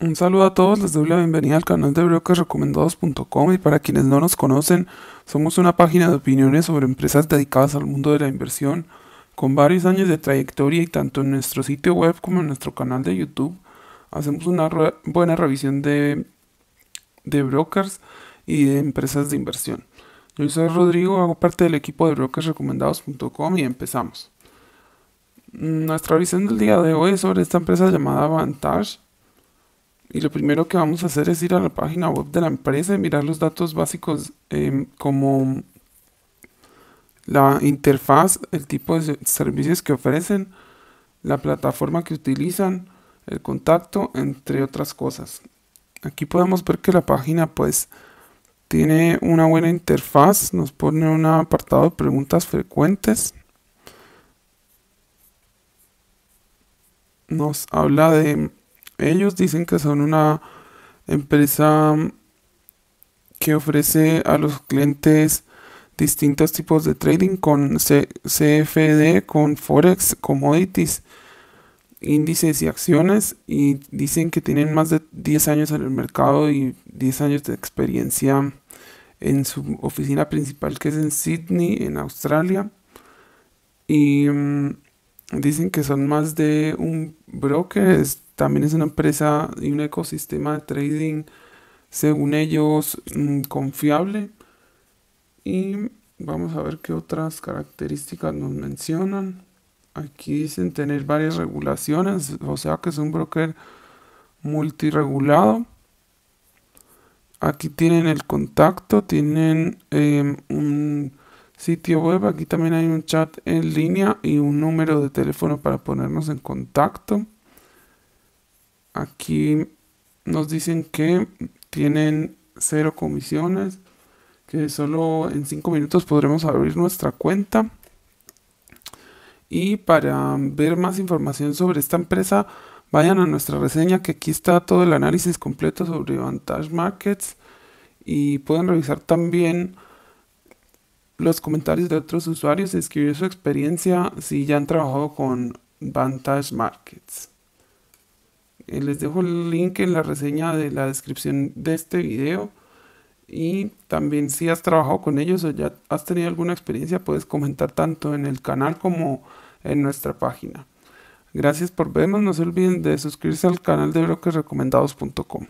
Un saludo a todos, les doy la bienvenida al canal de BrokersRecomendados.com y para quienes no nos conocen, somos una página de opiniones sobre empresas dedicadas al mundo de la inversión con varios años de trayectoria y tanto en nuestro sitio web como en nuestro canal de YouTube hacemos una buena revisión de, de brokers y de empresas de inversión. Yo soy Rodrigo, hago parte del equipo de brokersrecomendados.com y empezamos. Nuestra visión del día de hoy es sobre esta empresa llamada Vantage y lo primero que vamos a hacer es ir a la página web de la empresa y mirar los datos básicos em, como la interfaz, el tipo de servicios que ofrecen, la plataforma que utilizan, el contacto, entre otras cosas. Aquí podemos ver que la página pues tiene una buena interfaz, nos pone un apartado de preguntas frecuentes, nos habla de ellos dicen que son una empresa que ofrece a los clientes distintos tipos de trading con CFD, con Forex, commodities, índices y acciones y dicen que tienen más de 10 años en el mercado y 10 años de experiencia en su oficina principal que es en Sydney, en Australia. Y mm, Dicen que son más de un broker, también es una empresa y un ecosistema de trading, según ellos, mm, confiable. Y vamos a ver qué otras características nos mencionan. Aquí dicen tener varias regulaciones, o sea que es un broker multiregulado. Aquí tienen el contacto, tienen em, un sitio web. Aquí también hay un chat en línea y un número de teléfono para ponernos en contacto. Aquí nos dicen que tienen cero comisiones, que solo en cinco minutos podremos abrir nuestra cuenta. Y para ver más información sobre esta empresa, vayan a nuestra reseña que aquí está todo el análisis completo sobre Vantage Markets y pueden revisar también los comentarios de otros usuarios y escribir su experiencia si ya han trabajado con Vantage Markets. Eh, les dejo el link en la reseña de la descripción de este video. Y también si has trabajado con ellos o ya has tenido alguna experiencia, puedes comentar tanto en el canal como en nuestra página. Gracias por vernos, no se olviden de suscribirse al canal de bloquesrecomendados.com.